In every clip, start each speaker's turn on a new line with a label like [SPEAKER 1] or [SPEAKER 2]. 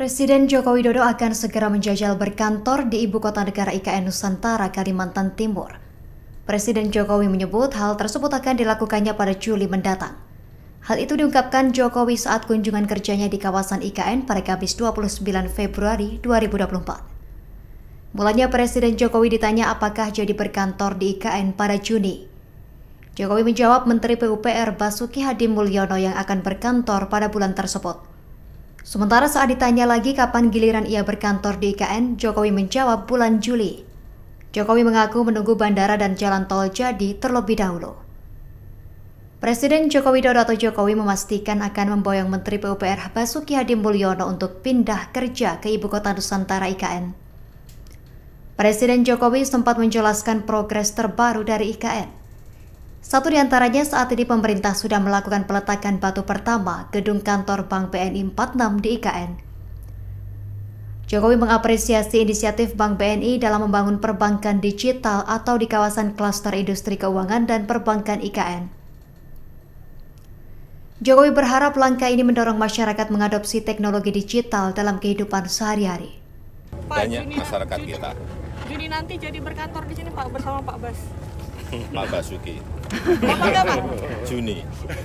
[SPEAKER 1] Presiden Joko Widodo akan segera menjajal berkantor di Ibu Kota Negara IKN Nusantara, Kalimantan Timur. Presiden Jokowi menyebut hal tersebut akan dilakukannya pada Juli mendatang. Hal itu diungkapkan Jokowi saat kunjungan kerjanya di kawasan IKN pada Kamis 29 Februari 2024. Mulanya Presiden Jokowi ditanya apakah jadi berkantor di IKN pada Juni. Jokowi menjawab Menteri PUPR Basuki Hadi Mulyono yang akan berkantor pada bulan tersebut. Sementara saat ditanya lagi kapan giliran ia berkantor di IKN, Jokowi menjawab bulan Juli. Jokowi mengaku menunggu bandara dan jalan tol jadi terlebih dahulu. Presiden Joko Widodo atau Jokowi memastikan akan memboyong Menteri PUPR Basuki Hadi Mulyono untuk pindah kerja ke Ibu Kota Nusantara IKN. Presiden Jokowi sempat menjelaskan progres terbaru dari IKN. Satu di antaranya saat ini pemerintah sudah melakukan peletakan batu pertama gedung kantor Bank BNI 46 di IKN. Jokowi mengapresiasi inisiatif Bank BNI dalam membangun perbankan digital atau di kawasan klaster industri keuangan dan perbankan IKN. Jokowi berharap langkah ini mendorong masyarakat mengadopsi teknologi digital dalam kehidupan sehari-hari.
[SPEAKER 2] Banyak masyarakat kita.
[SPEAKER 1] Juni nanti jadi berkantor di sini Pak bersama Pak Bas.
[SPEAKER 2] Pak Basuki. Bapak kapan? Juni.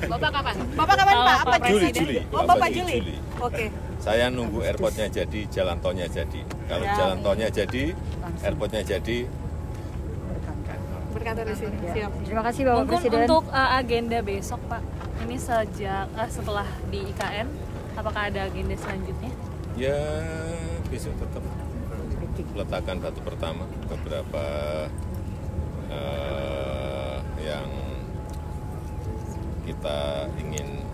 [SPEAKER 1] Bapak kapan? Bapak kapan Pak? Apa Juli? Juli. Oh Bapak Juli. Juli. Oke. Okay.
[SPEAKER 2] Saya nunggu airportnya jadi, jalan tolnya jadi. Kalau ya. jalan tolnya jadi, airportnya jadi,
[SPEAKER 1] berkantor di sini. Siap. Terima kasih Bapak Mungkin Presiden. untuk uh, agenda besok Pak, ini sejak uh, setelah di IKN, apakah ada agenda selanjutnya?
[SPEAKER 2] Ya besok tetap letakkan batu pertama beberapa eh, kita ingin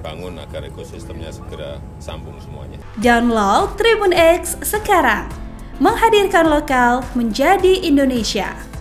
[SPEAKER 2] bangun agar ekosistemnya segera sambung semuanya.
[SPEAKER 1] Download Tribun X sekarang, menghadirkan lokal menjadi Indonesia.